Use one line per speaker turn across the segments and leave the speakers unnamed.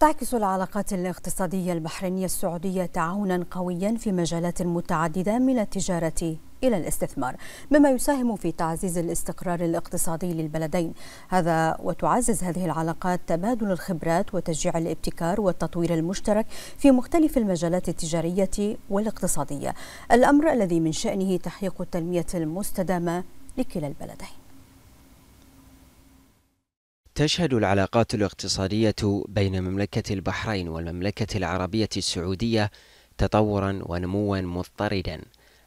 تعكس العلاقات الاقتصادية البحرينية السعودية تعاونا قويا في مجالات متعددة من التجارة إلى الاستثمار مما يساهم في تعزيز الاستقرار الاقتصادي للبلدين هذا وتعزز هذه العلاقات تبادل الخبرات وتشجيع الابتكار والتطوير المشترك في مختلف المجالات التجارية والاقتصادية الأمر الذي من شأنه تحقيق التنمية المستدامة لكلا البلدين
تشهد العلاقات الاقتصادية بين مملكة البحرين والمملكة العربية السعودية تطورا ونموا مضطردا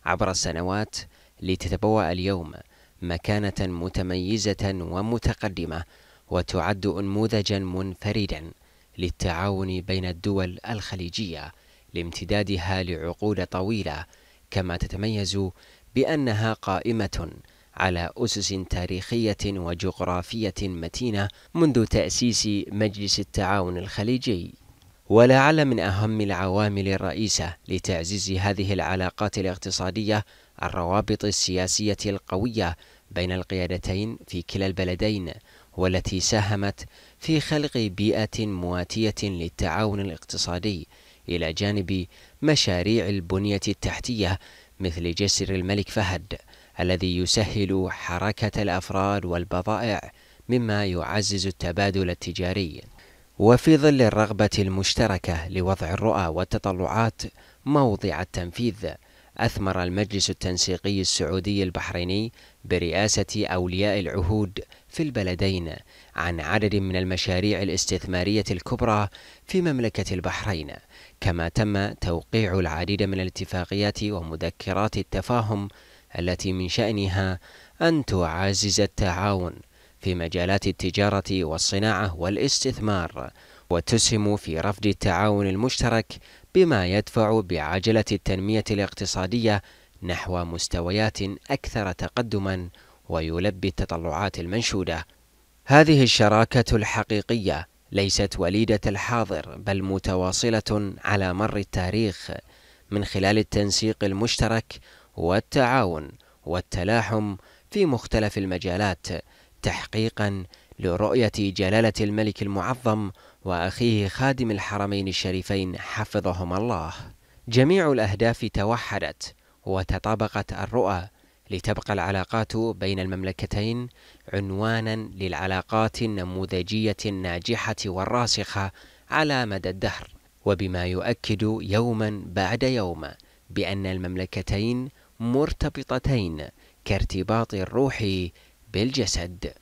عبر السنوات لتتبوأ اليوم مكانة متميزة ومتقدمة وتعد أنموذجا منفردا للتعاون بين الدول الخليجية لامتدادها لعقود طويلة كما تتميز بأنها قائمة على أسس تاريخية وجغرافية متينة منذ تأسيس مجلس التعاون الخليجي ولعل من أهم العوامل الرئيسة لتعزيز هذه العلاقات الاقتصادية الروابط السياسية القوية بين القيادتين في كلا البلدين والتي ساهمت في خلق بيئة مواتية للتعاون الاقتصادي إلى جانب مشاريع البنية التحتية مثل جسر الملك فهد الذي يسهل حركة الأفراد والبضائع مما يعزز التبادل التجاري وفي ظل الرغبة المشتركة لوضع الرؤى والتطلعات موضع التنفيذ أثمر المجلس التنسيقي السعودي البحريني برئاسة أولياء العهود في البلدين عن عدد من المشاريع الاستثمارية الكبرى في مملكة البحرين، كما تم توقيع العديد من الاتفاقيات ومذكرات التفاهم التي من شأنها أن تعزز التعاون في مجالات التجارة والصناعة والاستثمار وتسهم في رفض التعاون المشترك بما يدفع بعجلة التنمية الاقتصادية نحو مستويات أكثر تقدما ويلبي التطلعات المنشودة هذه الشراكة الحقيقية ليست وليدة الحاضر بل متواصلة على مر التاريخ من خلال التنسيق المشترك والتعاون والتلاحم في مختلف المجالات تحقيقا لرؤية جلالة الملك المعظم وأخيه خادم الحرمين الشريفين حفظهما الله. جميع الأهداف توحدت وتطابقت الرؤى لتبقى العلاقات بين المملكتين عنوانا للعلاقات النموذجية الناجحة والراسخة على مدى الدهر، وبما يؤكد يوما بعد يوم بأن المملكتين مرتبطتين كارتباط الروح بالجسد